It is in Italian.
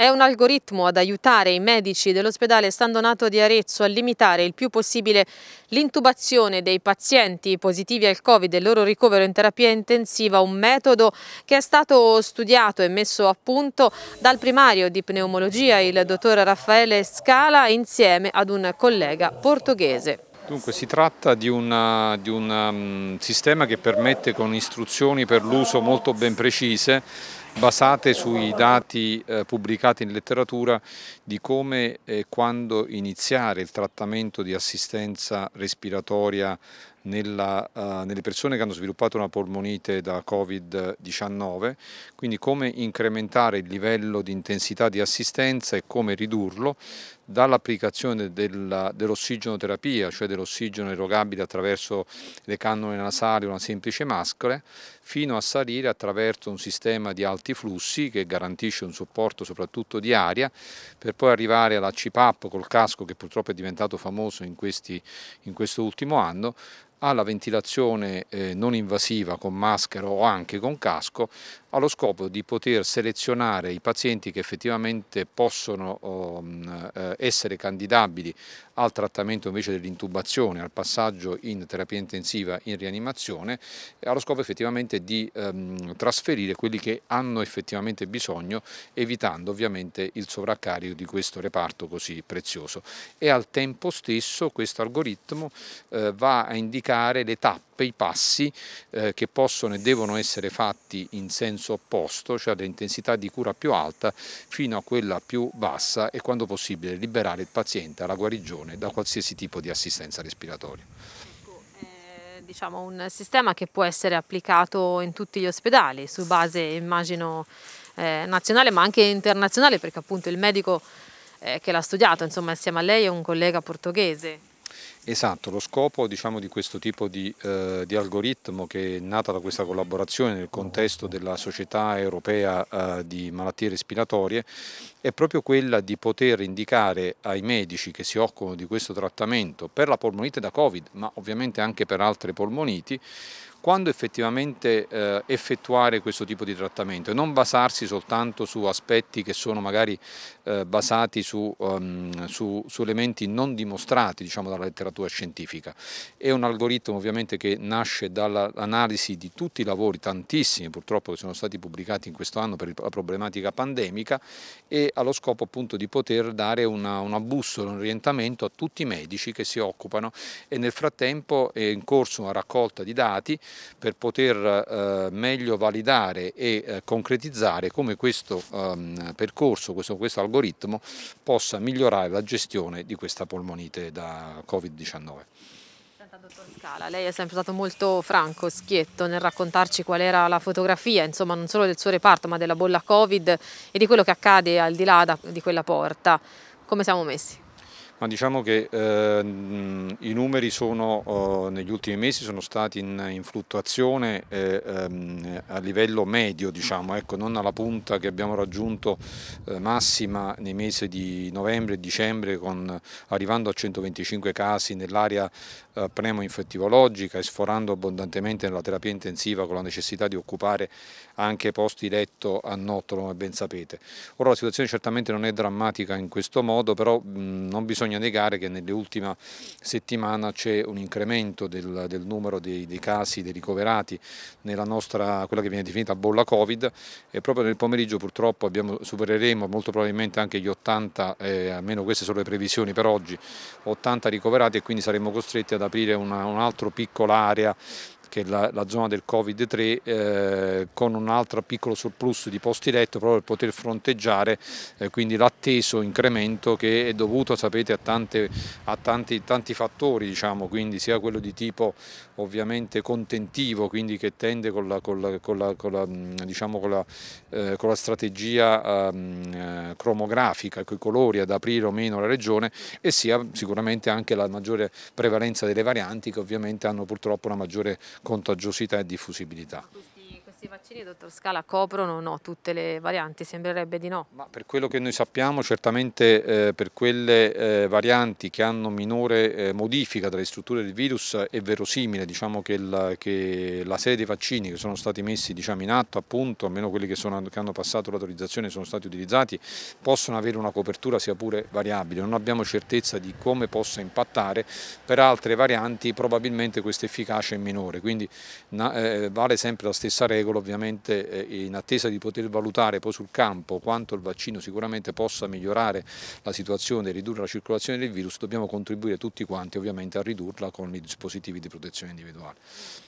È un algoritmo ad aiutare i medici dell'ospedale San Donato di Arezzo a limitare il più possibile l'intubazione dei pazienti positivi al Covid e il loro ricovero in terapia intensiva, un metodo che è stato studiato e messo a punto dal primario di pneumologia, il dottor Raffaele Scala, insieme ad un collega portoghese. Dunque, si tratta di, una, di un um, sistema che permette con istruzioni per l'uso molto ben precise basate sui dati eh, pubblicati in letteratura di come e quando iniziare il trattamento di assistenza respiratoria nella, uh, nelle persone che hanno sviluppato una polmonite da Covid-19, quindi come incrementare il livello di intensità di assistenza e come ridurlo dall'applicazione dell'ossigenoterapia, dell cioè dell'ossigeno erogabile attraverso le cannone nasali o una semplice maschera, fino a salire attraverso un sistema di alti certi flussi che garantisce un supporto soprattutto di aria per poi arrivare alla CPAP col casco che purtroppo è diventato famoso in, questi, in questo ultimo anno alla ventilazione eh, non invasiva con maschera o anche con casco allo scopo di poter selezionare i pazienti che effettivamente possono ehm, eh, essere candidabili al trattamento invece dell'intubazione, al passaggio in terapia intensiva in rianimazione, allo scopo effettivamente di ehm, trasferire quelli che hanno effettivamente bisogno, evitando ovviamente il sovraccarico di questo reparto così prezioso. E al tempo stesso questo algoritmo eh, va a indicare indicare le tappe, i passi eh, che possono e devono essere fatti in senso opposto, cioè all'intensità di cura più alta fino a quella più bassa e quando possibile liberare il paziente alla guarigione da qualsiasi tipo di assistenza respiratoria ecco, eh, diciamo, un sistema che può essere applicato in tutti gli ospedali su base immagino eh, nazionale ma anche internazionale perché appunto il medico eh, che l'ha studiato insieme a lei è un collega portoghese. Esatto, lo scopo diciamo, di questo tipo di, eh, di, algoritmo che è nata da questa collaborazione nel contesto della società europea eh, di malattie respiratorie è proprio quella di poter indicare ai medici che si occupano di questo trattamento per la polmonite da Covid, ma ovviamente anche per altre polmoniti, quando effettivamente eh, effettuare questo tipo di trattamento e non basarsi soltanto su aspetti che sono magari eh, basati su, um, su, su, elementi non dimostrati diciamo, dalla letteratura letteratura scientifica. È un algoritmo ovviamente che nasce dall'analisi di tutti i lavori, tantissimi purtroppo che sono stati pubblicati in questo anno per la problematica pandemica e allo scopo appunto di poter dare una, una bussola, un orientamento a tutti i medici che si occupano e nel frattempo è in corso una raccolta di dati per poter eh, meglio validare e eh, concretizzare come questo ehm, percorso, questo, questo algoritmo possa migliorare la gestione di questa polmonite da Covid-19 dottor Scala, lei è sempre stato molto franco, schietto nel raccontarci qual era la fotografia, insomma non solo del suo reparto ma della bolla Covid e di quello che accade al di là da, di quella porta. Come siamo messi? Ma diciamo che eh, i numeri sono, eh, negli ultimi mesi sono stati in, in fluttuazione eh, ehm, a livello medio, diciamo, ecco, non alla punta che abbiamo raggiunto eh, massima nei mesi di novembre e dicembre con, arrivando a 125 casi nell'area eh, pneumoinfettivologica e sforando abbondantemente nella terapia intensiva con la necessità di occupare anche posti letto a nottolo come ben sapete. Ora la situazione certamente non è drammatica in questo modo però mh, non bisogna bisogna negare che nell'ultima settimana c'è un incremento del, del numero dei, dei, casi, dei ricoverati nella nostra, quella che viene definita bolla Covid e proprio nel pomeriggio purtroppo abbiamo, supereremo molto probabilmente anche gli 80, eh, almeno queste sono le previsioni per oggi, 80 ricoverati e quindi saremo costretti ad aprire una, un'altra piccola area che è la, la zona del Covid-3, eh, con un altro piccolo surplus di posti letto proprio per poter fronteggiare eh, quindi l'atteso incremento che è dovuto sapete, a, tante, a tanti, tanti, fattori, diciamo, quindi sia quello di tipo ovviamente contentivo, quindi che tende con la, strategia cromografica, con i colori ad aprire o meno la regione, e sia sicuramente anche la maggiore prevalenza delle varianti che ovviamente hanno purtroppo una maggiore contagiosità e diffusibilità. Questi vaccini, dottor Scala, coprono o no, tutte le varianti? Sembrerebbe di no. Ma per quello che noi sappiamo, certamente eh, per quelle eh, varianti che hanno minore eh, modifica delle strutture del virus è verosimile diciamo, che, la, che, la, serie dei vaccini che sono stati messi diciamo, in atto, appunto, almeno quelli che, sono, che hanno passato l'autorizzazione e sono stati utilizzati, possono avere una copertura sia pure variabile. Non abbiamo certezza di come possa impattare, per altre varianti probabilmente questa efficacia è minore, quindi na, eh, vale sempre la stessa regola secolo ovviamente eh, in attesa di poter valutare poi sul campo quanto il vaccino sicuramente possa migliorare la situazione e ridurre la circolazione del virus, dobbiamo contribuire tutti quanti ovviamente a ridurla con i dispositivi di protezione individuale.